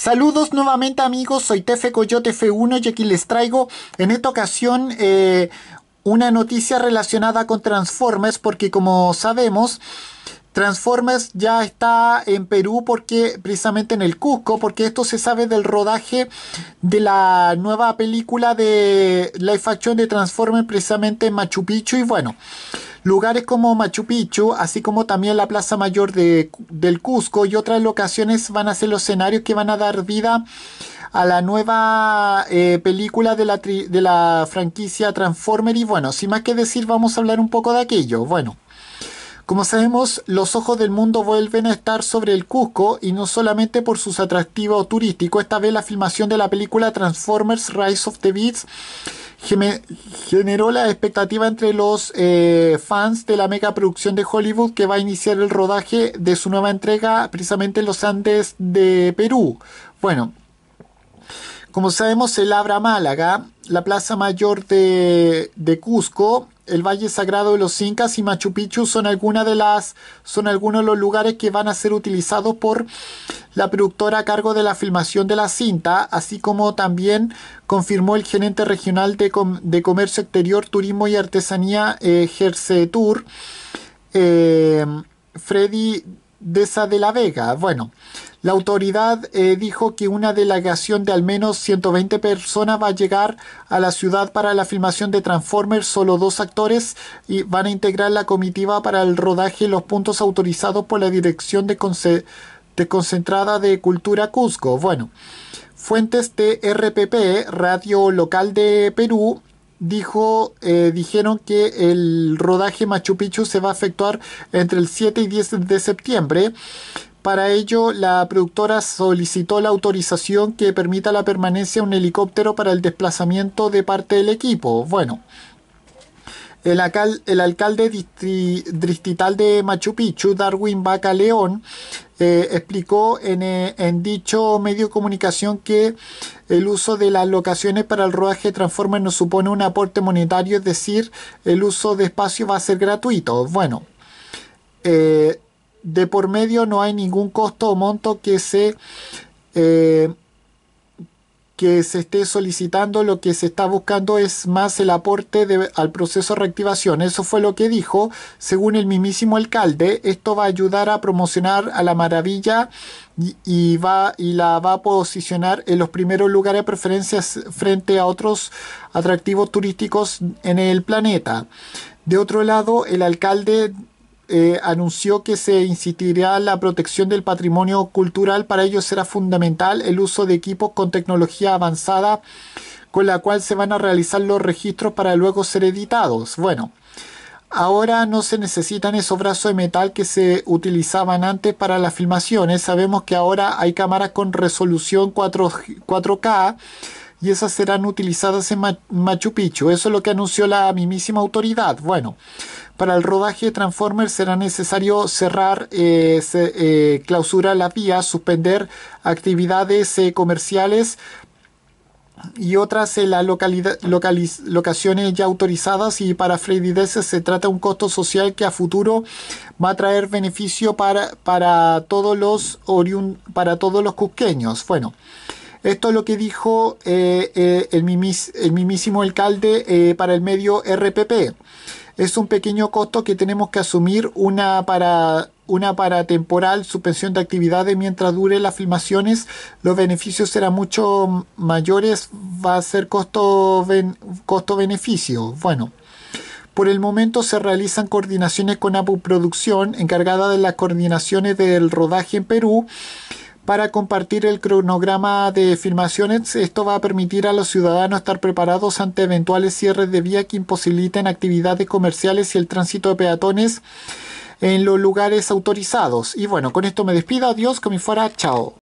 Saludos nuevamente amigos, soy Tefe Coyote F1 y aquí les traigo en esta ocasión eh, una noticia relacionada con Transformers porque como sabemos Transformers ya está en Perú porque precisamente en el Cusco, porque esto se sabe del rodaje de la nueva película de Life Action de Transformers precisamente en Machu Picchu y bueno, Lugares como Machu Picchu, así como también la Plaza Mayor de, del Cusco y otras locaciones van a ser los escenarios que van a dar vida a la nueva eh, película de la, de la franquicia Transformer y bueno, sin más que decir vamos a hablar un poco de aquello. Bueno, como sabemos, los ojos del mundo vuelven a estar sobre el Cusco y no solamente por sus atractivos turísticos. Esta vez la filmación de la película Transformers Rise of the Beats generó la expectativa entre los eh, fans de la mega producción de Hollywood que va a iniciar el rodaje de su nueva entrega precisamente en los Andes de Perú. Bueno, como sabemos, el Abra Málaga, la Plaza Mayor de, Cusco, el Valle Sagrado de los Incas y Machu Picchu son de las son algunos de los lugares que van a ser utilizados por la productora a cargo de la filmación de la cinta, así como también confirmó el gerente regional de, Comercio Exterior, Turismo y Artesanía eh, Jersey Tour, eh, Freddy Deza de la Vega. Bueno, la autoridad eh, dijo que una delegación de al menos 120 personas va a llegar a la ciudad para la filmación de Transformers. Solo dos actores y van a integrar la comitiva para el rodaje en los puntos autorizados por la Dirección de, Concentrada de Cultura Cusco. Bueno, fuentes de RPP, Radio Local de Perú, dijo, eh, dijeron que el rodaje Machu Picchu se va a efectuar entre el 7 y 10 de septiembre. Para ello, la productora solicitó la autorización que permita la permanencia de un helicóptero para el desplazamiento de parte del equipo. Bueno, el, alcalde distrital de Machu Picchu, Darwin Baca León, eh, explicó eh, en, dicho medio de comunicación que el uso de las locaciones para el rodaje Transformer no supone un aporte monetario, es decir, el uso de espacio va a ser gratuito. Bueno, eh, de por medio no hay ningún costo o monto que se eh, que se esté solicitando, lo que se está buscando es más el aporte al proceso de reactivación. Eso fue lo que dijo, según el mismísimo alcalde. Esto va a ayudar a promocionar a la maravilla y, va, y la va a posicionar en los primeros lugares de preferencias frente a otros atractivos turísticos en el planeta. De otro lado, el alcalde eh, anunció que se en la protección del patrimonio cultural. Para ello será fundamental el uso de equipos con tecnología avanzada con la cual se van a realizar los registros para luego ser editados. Bueno, ahora no se necesitan esos brazos de metal que se utilizaban antes para las filmaciones. Sabemos que ahora hay cámaras con resolución 4, 4K y esas serán utilizadas en Machu Picchu. Eso es lo que anunció la mismísima autoridad. Bueno. Para el rodaje de Transformers será necesario cerrar, eh, eh, clausura eh, clausurar las vías, suspender actividades eh, comerciales y otras en las locaciones ya autorizadas y para Freddy se trata de un costo social que a futuro va a traer beneficio para, para, todos, los oriun, para todos los cusqueños. Bueno, esto es lo que dijo el, mismísimo alcalde para el medio RPP es un pequeño costo que tenemos que asumir una para una para temporal suspensión de actividades mientras dure las filmaciones los beneficios serán mucho mayores va a ser costo costo beneficio bueno por el momento se realizan coordinaciones con Apu Producción encargada de las coordinaciones del rodaje en Perú para compartir el cronograma de filmaciones. Esto va a permitir a los ciudadanos estar preparados ante eventuales cierres de vía que imposibiliten actividades comerciales y el tránsito de peatones en los lugares autorizados. Y bueno, con esto me despido. Adiós, como fuera. Chao.